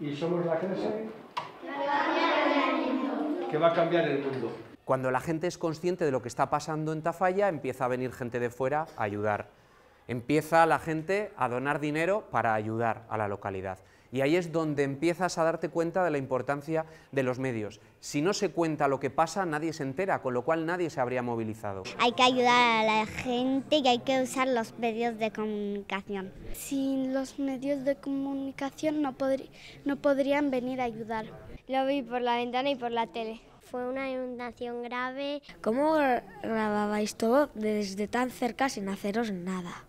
y somos la gente que va a cambiar el mundo. Cuando la gente es consciente de lo que está pasando en Tafalla, empieza a venir gente de fuera a ayudar empieza la gente a donar dinero para ayudar a la localidad. Y ahí es donde empiezas a darte cuenta de la importancia de los medios. Si no se cuenta lo que pasa, nadie se entera, con lo cual nadie se habría movilizado. Hay que ayudar a la gente y hay que usar los medios de comunicación. Sin los medios de comunicación no, no podrían venir a ayudar. Lo vi por la ventana y por la tele fue una inundación grave. ¿Cómo grababais todo desde tan cerca sin haceros nada?